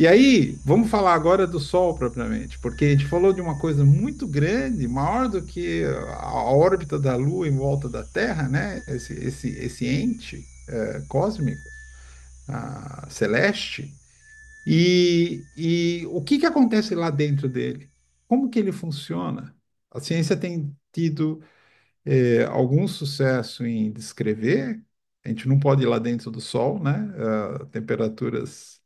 E aí, vamos falar agora do Sol propriamente, porque a gente falou de uma coisa muito grande, maior do que a órbita da Lua em volta da Terra, né? Esse, esse, esse ente é, cósmico, a, celeste. E, e o que, que acontece lá dentro dele? Como que ele funciona? A ciência tem tido é, algum sucesso em descrever. A gente não pode ir lá dentro do Sol, né? Uh, temperaturas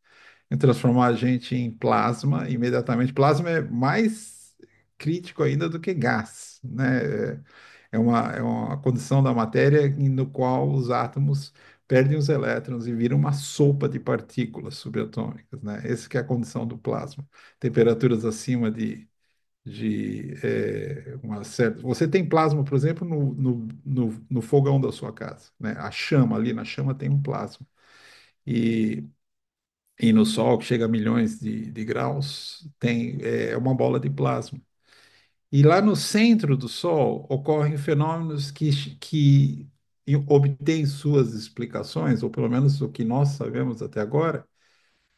transformar a gente em plasma imediatamente. Plasma é mais crítico ainda do que gás, né? É, é uma, é uma condição da matéria no qual os átomos perdem os elétrons e viram uma sopa de partículas subatômicas, né? Essa que é a condição do plasma. Temperaturas acima de de é, uma certa. Você tem plasma, por exemplo, no, no, no, no, fogão da sua casa, né? A chama ali na chama tem um plasma. E e no Sol, que chega a milhões de, de graus, tem é, é uma bola de plasma. E lá no centro do Sol ocorrem fenômenos que, que obtêm suas explicações, ou pelo menos o que nós sabemos até agora,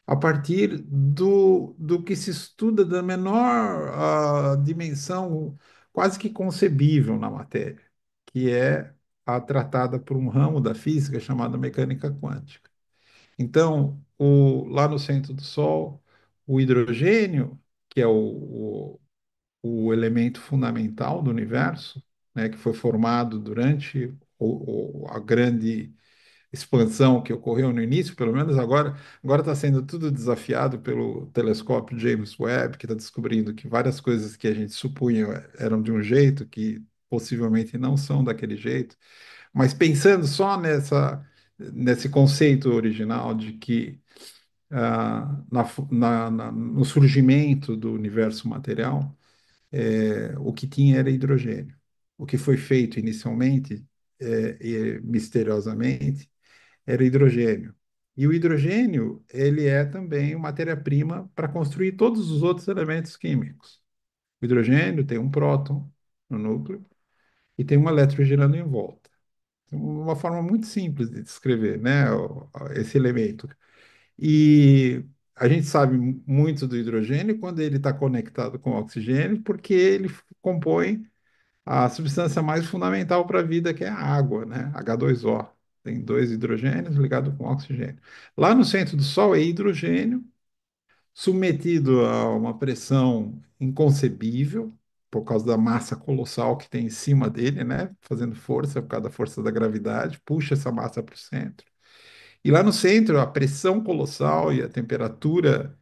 a partir do, do que se estuda da menor uh, dimensão quase que concebível na matéria, que é a tratada por um ramo da física chamada mecânica quântica. Então, o, lá no centro do Sol, o hidrogênio, que é o, o, o elemento fundamental do universo, né, que foi formado durante o, a grande expansão que ocorreu no início, pelo menos agora, agora está sendo tudo desafiado pelo telescópio James Webb, que está descobrindo que várias coisas que a gente supunha eram de um jeito, que possivelmente não são daquele jeito. Mas pensando só nessa nesse conceito original de que uh, na, na, na, no surgimento do universo material, é, o que tinha era hidrogênio. O que foi feito inicialmente, é, misteriosamente, era hidrogênio. E o hidrogênio, ele é também matéria-prima para construir todos os outros elementos químicos. O hidrogênio tem um próton no núcleo e tem um elétron girando em volta uma forma muito simples de descrever, né, esse elemento. E a gente sabe muito do hidrogênio quando ele está conectado com o oxigênio, porque ele compõe a substância mais fundamental para a vida, que é a água, né? H2O. Tem dois hidrogênios ligados com oxigênio. Lá no centro do Sol é hidrogênio, submetido a uma pressão inconcebível, por causa da massa colossal que tem em cima dele, né? Fazendo força por causa da força da gravidade, puxa essa massa para o centro. E lá no centro, a pressão colossal e a temperatura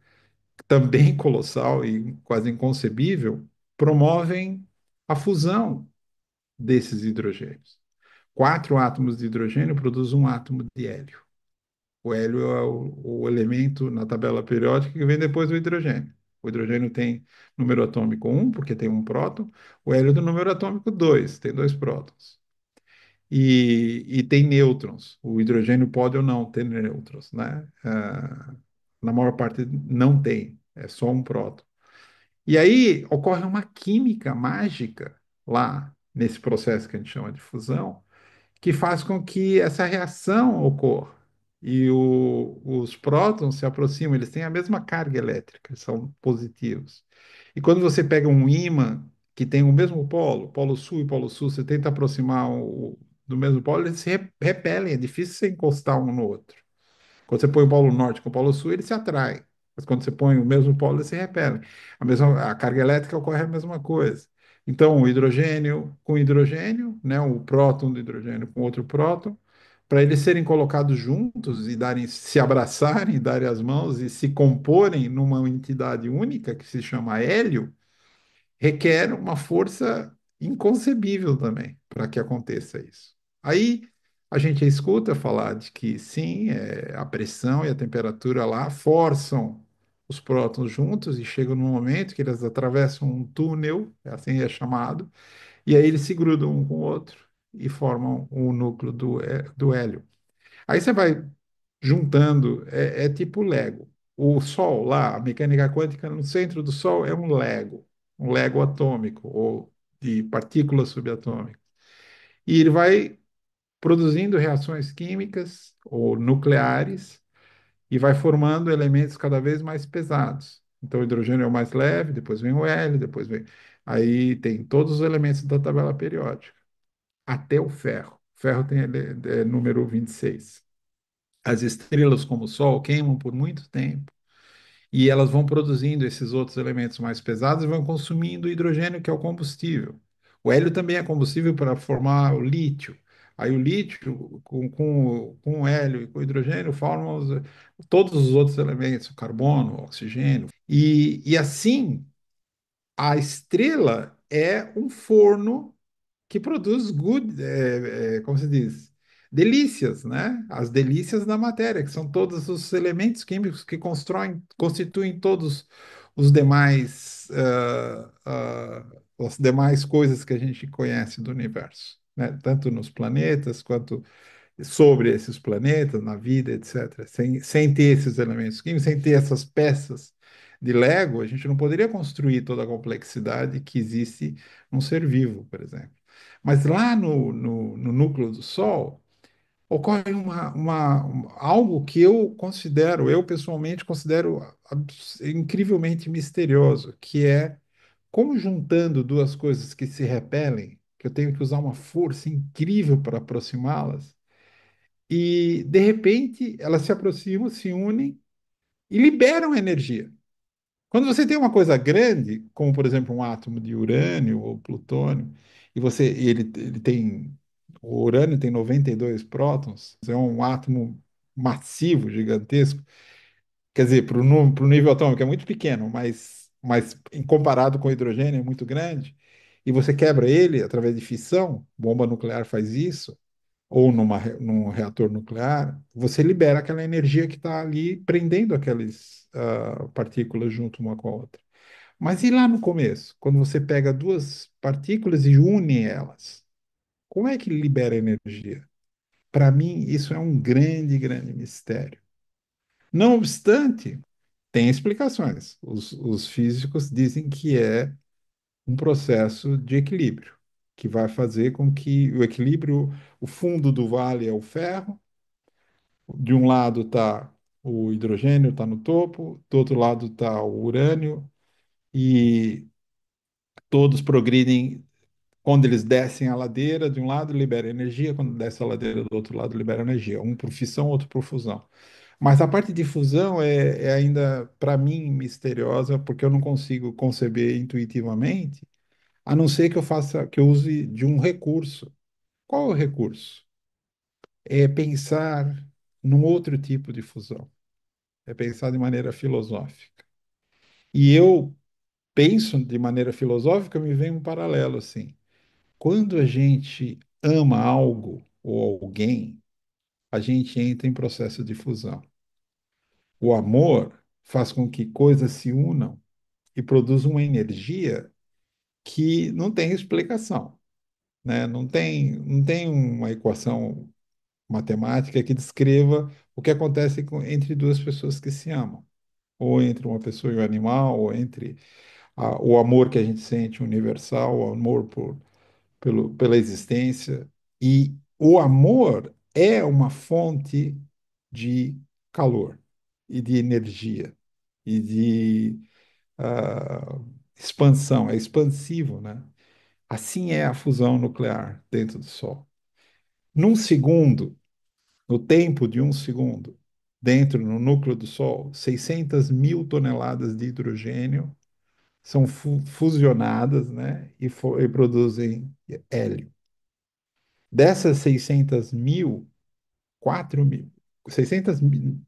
também colossal e quase inconcebível promovem a fusão desses hidrogênios. Quatro átomos de hidrogênio produzem um átomo de hélio. O hélio é o, o elemento na tabela periódica que vem depois do hidrogênio. O hidrogênio tem número atômico 1, porque tem um próton. O hélio tem número atômico 2, tem dois prótons. E, e, tem nêutrons. O hidrogênio pode ou não ter nêutrons, né? Ah, na maior parte não tem, é só um próton. E aí ocorre uma química mágica lá nesse processo que a gente chama de fusão, que faz com que essa reação ocorra e o, os prótons se aproximam, eles têm a mesma carga elétrica, são positivos. E quando você pega um ímã que tem o mesmo polo, polo sul e polo sul, você tenta aproximar o, do mesmo polo, eles se repelem, é difícil você encostar um no outro. Quando você põe o polo norte com o polo sul, ele se atrai Mas quando você põe o mesmo polo, eles se repelem. A, mesma, a carga elétrica ocorre a mesma coisa. Então, o hidrogênio com hidrogênio, né, o próton do hidrogênio com outro próton, para eles serem colocados juntos e darem, se abraçarem, darem as mãos e se comporem numa entidade única que se chama Hélio, requer uma força inconcebível também para que aconteça isso. Aí a gente escuta falar de que sim, é, a pressão e a temperatura lá forçam os prótons juntos e chegam num momento que eles atravessam um túnel, assim é chamado, e aí eles se grudam um com o outro e formam o núcleo do, é, do hélio. Aí você vai juntando, é, é tipo Lego. O Sol lá, a mecânica quântica no centro do Sol é um Lego, um Lego atômico ou de partículas subatômicas. E ele vai produzindo reações químicas ou nucleares e vai formando elementos cada vez mais pesados. Então, o hidrogênio é o mais leve, depois vem o hélio, depois vem. Aí tem todos os elementos da tabela periódica até o ferro. O ferro tem é, é, número 26. As estrelas, como o Sol, queimam por muito tempo e elas vão produzindo esses outros elementos mais pesados e vão consumindo o hidrogênio, que é o combustível. O hélio também é combustível para formar o lítio. Aí o lítio, com, com, com o hélio e com o hidrogênio, formam os, todos os outros elementos, o carbono, o oxigênio. E, e assim, a estrela é um forno que produz good, é, é, como se diz, delícias, né? As delícias da matéria, que são todos os elementos químicos que constroem, constituem todos os demais, uh, uh, as demais coisas que a gente conhece do universo, né? Tanto nos planetas quanto sobre esses planetas, na vida, etc. Sem, sem ter esses elementos químicos, sem ter essas peças de Lego, a gente não poderia construir toda a complexidade que existe num ser vivo, por exemplo. Mas lá no, no, no núcleo do Sol, ocorre uma, uma, algo que eu considero, eu pessoalmente considero incrivelmente misterioso, que é como juntando duas coisas que se repelem, que eu tenho que usar uma força incrível para aproximá-las, e de repente elas se aproximam, se unem e liberam energia. Quando você tem uma coisa grande, como por exemplo um átomo de urânio ou plutônio, e você ele, ele tem o urânio tem 92 prótons, é um átomo massivo, gigantesco. Quer dizer, para o nível atômico é muito pequeno, mas, mas comparado com o hidrogênio é muito grande. E você quebra ele através de fissão, bomba nuclear faz isso, ou numa, num reator nuclear, você libera aquela energia que está ali prendendo aquelas uh, ah, partículas junto uma com a outra. Mas e lá no começo, quando você pega duas partículas e une elas? Como é que libera energia? Para mim, isso é um grande, grande mistério. Não obstante, tem explicações. Os, os físicos dizem que é um processo de equilíbrio, que vai fazer com que o equilíbrio, o fundo do vale é o ferro, de um lado está o hidrogênio, está no topo, do outro lado está o urânio, e todos progridem quando eles descem a ladeira de um lado libera energia, quando desce a ladeira do outro lado libera energia, um por fissão, outro por fusão. Mas a parte de fusão é, é ainda, para mim, misteriosa, porque eu não consigo conceber intuitivamente, a não ser que eu faça, que eu use de um recurso. Qual é o recurso? É pensar num outro tipo de fusão. É pensar de maneira filosófica. E eu penso de maneira filosófica, me vem um paralelo assim. Quando a gente ama algo ou alguém, a gente entra em processo de fusão. O amor faz com que coisas se unam e produz uma energia que não tem explicação, né? Não tem, não tem uma equação matemática que descreva o que acontece entre duas pessoas que se amam, ou entre uma pessoa e um animal, ou entre a, o amor que a gente sente universal, o amor por, pelo, pela existência. E o amor é uma fonte de calor e de energia e de uh, expansão, é expansivo, né? Assim é a fusão nuclear dentro do Sol. Num segundo, no tempo de um segundo, dentro no núcleo do Sol, 600 mil toneladas de hidrogênio são fu fusionadas né, e, e produzem hélio. Dessas 600 mil, 4 mil, 600,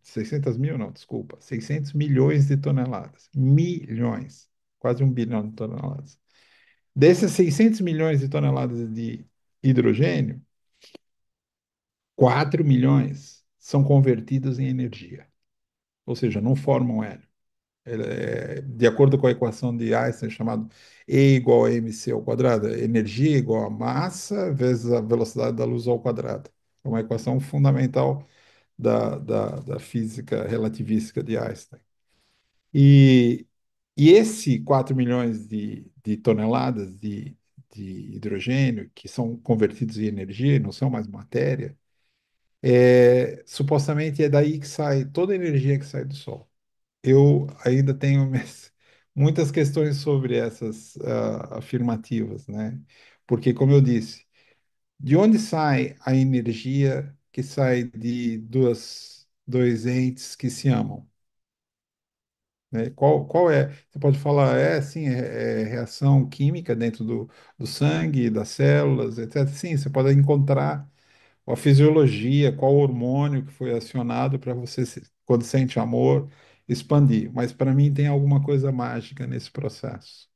600 mil não, desculpa, 600 milhões de toneladas, milhões, quase um bilhão de toneladas. Dessas 600 milhões de toneladas de hidrogênio, 4 milhões são convertidos em energia, ou seja, não formam hélio. É, de acordo com a equação de Einstein, chamado E igual a mc ao quadrado, energia igual a massa vezes a velocidade da luz ao quadrado. É uma equação fundamental da, da, da física relativística de Einstein. E, e esse 4 milhões de, de toneladas de, de hidrogênio que são convertidos em energia, não são mais matéria, é, supostamente é daí que sai toda a energia que sai do Sol eu ainda tenho muitas questões sobre essas ah, afirmativas, né? Porque, como eu disse, de onde sai a energia que sai de duas, dois entes que se amam? né? Qual, qual é? Você pode falar, é sim, é, é reação química dentro do, do sangue, das células, etc. Sim, você pode encontrar a fisiologia, qual hormônio que foi acionado para você, se- quando sente amor, expandir, mas para mim tem alguma coisa mágica nesse processo.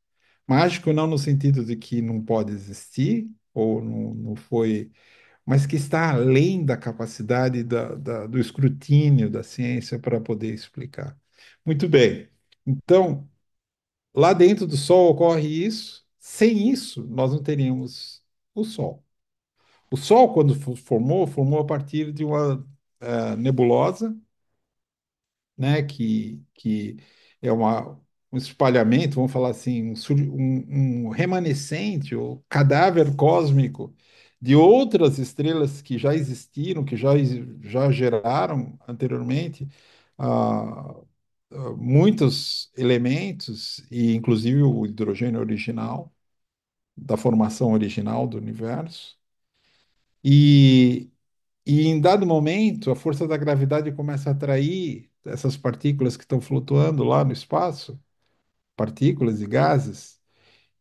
Mágico não no sentido de que não pode existir, ou não, não foi, mas que está além da capacidade da, da, do escrutínio da ciência para poder explicar. Muito bem, então, lá dentro do Sol ocorre isso, sem isso nós não teríamos o Sol. O Sol, quando formou, formou a partir de uma uh, nebulosa, né, que, que é uma, um espalhamento, vamos falar assim, um, um remanescente ou cadáver cósmico de outras estrelas que já existiram, que já, já geraram anteriormente uh, muitos elementos, e inclusive o hidrogênio original, da formação original do universo. E, e em dado momento, a força da gravidade começa a atrair essas partículas que estão flutuando lá no espaço, partículas e gases,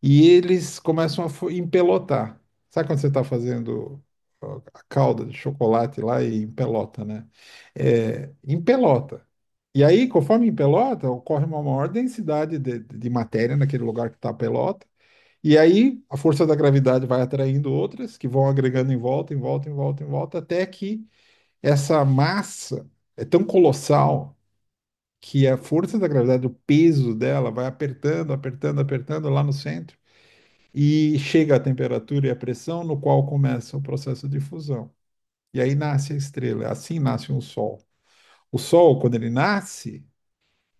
e eles começam a empelotar. Sabe quando você está fazendo a calda de chocolate lá e empelota, né? É, empelota. E aí, conforme empelota, ocorre uma maior densidade de, de matéria naquele lugar que está a pelota. E aí, a força da gravidade vai atraindo outras que vão agregando em volta, em volta, em volta, em volta, até que essa massa é tão colossal que a força da gravidade, o peso dela, vai apertando, apertando, apertando lá no centro e chega a temperatura e a pressão no qual começa o processo de fusão. E aí nasce a estrela, assim nasce um sol. O sol, quando ele nasce,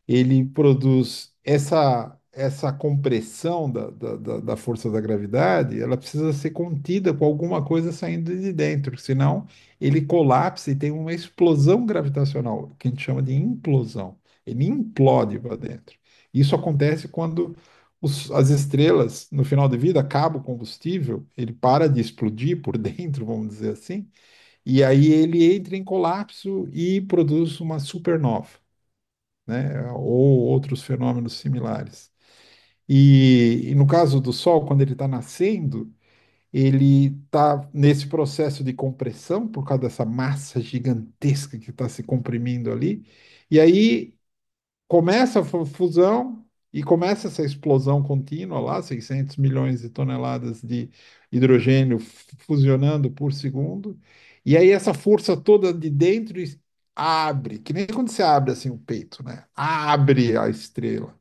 ele produz essa essa compressão da, da, da força da gravidade, ela precisa ser contida com alguma coisa saindo de dentro, senão ele colapsa e tem uma explosão gravitacional, que a gente chama de implosão. Ele implode para dentro. Isso acontece quando os, as estrelas, no final de vida, acaba o combustível, ele para de explodir por dentro, vamos dizer assim, e aí ele entra em colapso e produz uma supernova, né? ou outros fenômenos similares. E, e no caso do Sol, quando ele está nascendo, ele está nesse processo de compressão por causa dessa massa gigantesca que está se comprimindo ali. E aí começa a fusão e começa essa explosão contínua lá, 600 milhões de toneladas de hidrogênio fusionando por segundo. E aí essa força toda de dentro abre, que nem quando você abre assim o peito, né? Abre a estrela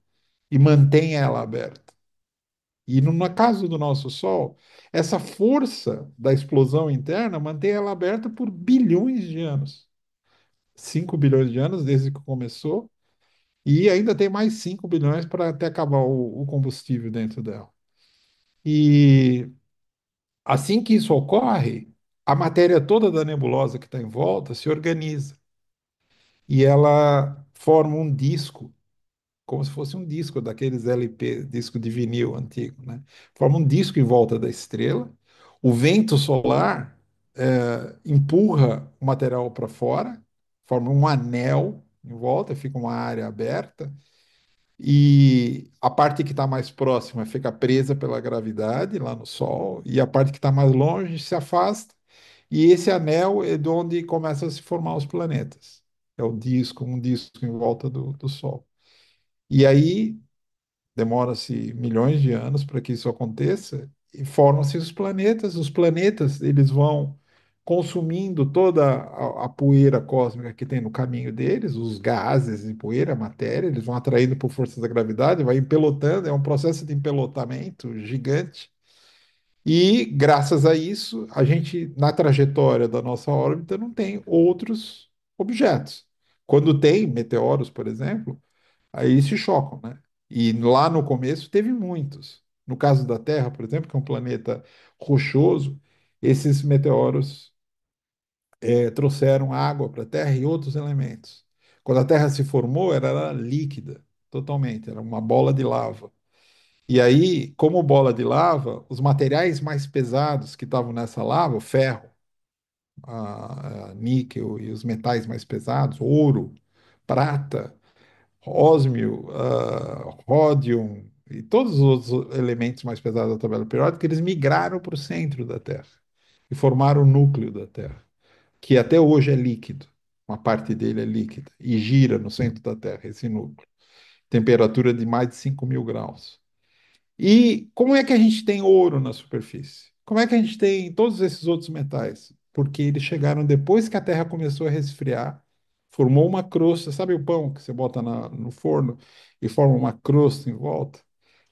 e mantém ela aberta. E no, no caso do nosso Sol, essa força da explosão interna mantém ela aberta por bilhões de anos. 5 bilhões de anos desde que começou, e ainda tem mais 5 bilhões para até acabar o, o combustível dentro dela. E assim que isso ocorre, a matéria toda da nebulosa que está em volta se organiza. E ela forma um disco como se fosse um disco daqueles LP, disco de vinil antigo, né? Forma um disco em volta da estrela. O vento solar é, empurra o material para fora, forma um anel em volta, fica uma área aberta. E a parte que está mais próxima fica presa pela gravidade lá no Sol, e a parte que está mais longe se afasta. E esse anel é de onde começam a se formar os planetas. É o disco, um disco em volta do, do Sol. E aí demora-se milhões de anos para que isso aconteça e formam-se os planetas. Os planetas, eles vão consumindo toda a, a poeira cósmica que tem no caminho deles, os gases e poeira, a matéria, eles vão atraindo por forças da gravidade, vai empelotando, é um processo de empelotamento gigante. E graças a isso, a gente na trajetória da nossa órbita não tem outros objetos. Quando tem meteoros, por exemplo, Aí se chocam, né? E lá no começo teve muitos. No caso da Terra, por exemplo, que é um planeta rochoso, esses meteoros é, trouxeram água para a Terra e outros elementos. Quando a Terra se formou, ela era líquida, totalmente, era uma bola de lava. E aí, como bola de lava, os materiais mais pesados que estavam nessa lava, o ferro, a, a níquel e os metais mais pesados, ouro, prata, ósmio, uh, ah, ródio e todos os outros elementos mais pesados da tabela periódica, eles migraram para o centro da Terra e formaram o núcleo da Terra, que até hoje é líquido, uma parte dele é líquida e gira no centro da Terra, esse núcleo. Temperatura de mais de 5 mil graus. E como é que a gente tem ouro na superfície? Como é que a gente tem todos esses outros metais? Porque eles chegaram depois que a Terra começou a resfriar formou uma crosta. Sabe o pão que você bota na, no forno e forma uma crosta em volta?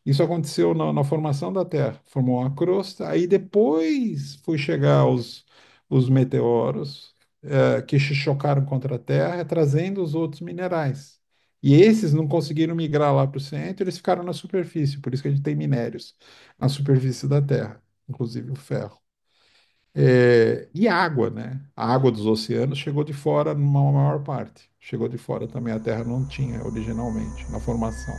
Isso aconteceu na, na formação da Terra. Formou uma crosta, aí depois foi chegar os, os meteoros é, que se chocaram contra a Terra, trazendo os outros minerais. E esses não conseguiram migrar lá para o centro, eles ficaram na superfície, por isso que a gente tem minérios na superfície da Terra, inclusive o ferro. É, e água, né? A água dos oceanos chegou de fora numa maior parte. Chegou de fora também, a Terra não tinha originalmente na formação.